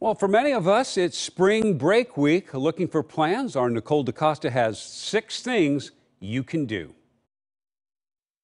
Well, for many of us, it's spring break week. Looking for plans, our Nicole DaCosta has six things you can do.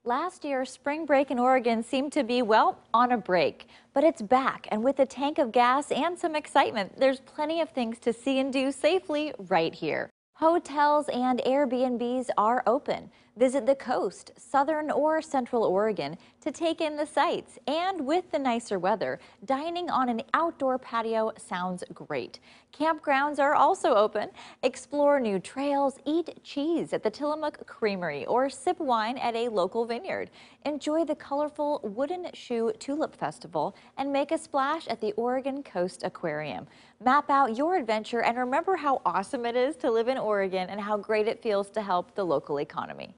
Last year, spring break in Oregon seemed to be, well, on a break. But it's back, and with a tank of gas and some excitement, there's plenty of things to see and do safely right here. Hotels and Airbnbs are open. Visit the coast, southern or central Oregon to take in the sights. And with the nicer weather, dining on an outdoor patio sounds great. Campgrounds are also open. Explore new trails, eat cheese at the Tillamook Creamery, or sip wine at a local vineyard. Enjoy the colorful Wooden Shoe Tulip Festival and make a splash at the Oregon Coast Aquarium. Map out your adventure and remember how awesome it is to live in Oregon and how great it feels to help the local economy.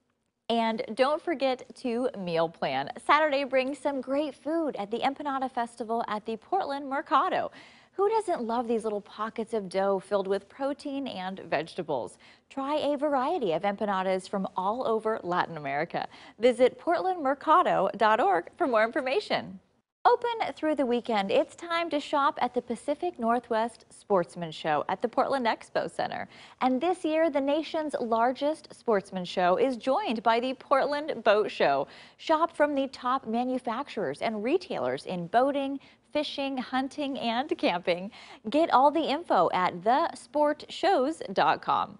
And don't forget to meal plan. Saturday brings some great food at the Empanada Festival at the Portland Mercado. Who doesn't love these little pockets of dough filled with protein and vegetables? Try a variety of empanadas from all over Latin America. Visit portlandmercado.org for more information. Open through the weekend, it's time to shop at the Pacific Northwest Sportsman Show at the Portland Expo Center. And this year, the nation's largest sportsman show is joined by the Portland Boat Show. Shop from the top manufacturers and retailers in boating, fishing, hunting, and camping. Get all the info at thesportshows.com.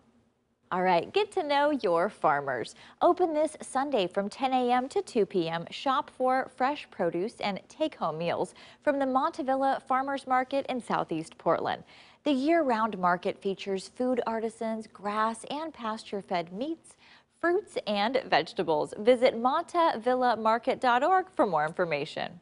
All right, get to know your farmers. Open this Sunday from 10 a.m. to 2 p.m. Shop for fresh produce and take-home meals from the Montevilla Farmers Market in Southeast Portland. The year-round market features food artisans, grass and pasture-fed meats, fruits and vegetables. Visit montavillamarket.org for more information.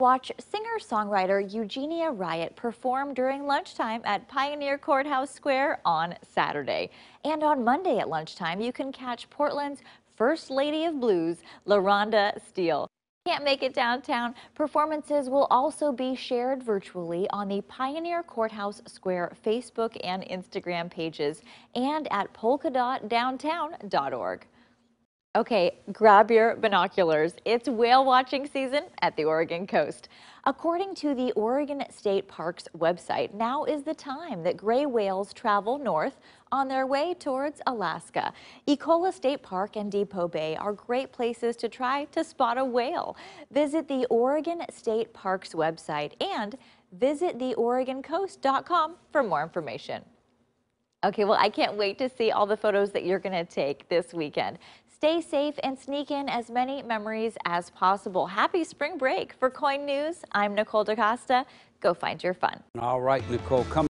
Watch singer-songwriter Eugenia Riot perform during lunchtime at Pioneer Courthouse Square on Saturday. And on Monday at lunchtime, you can catch Portland's First Lady of Blues, LaRonda Steele. Can't make it downtown? Performances will also be shared virtually on the Pioneer Courthouse Square Facebook and Instagram pages and at polkadotdowntown.org. Okay, grab your binoculars. It's whale watching season at the Oregon coast. According to the Oregon State Parks website, now is the time that gray whales travel north on their way towards Alaska. Ecola State Park and Depot Bay are great places to try to spot a whale. Visit the Oregon State Parks website and visit theoregoncoast.com for more information. Okay, well, I can't wait to see all the photos that you're going to take this weekend. Stay safe and sneak in as many memories as possible. Happy spring break. For Coin News, I'm Nicole DaCosta. Go find your fun. All right, Nicole, come.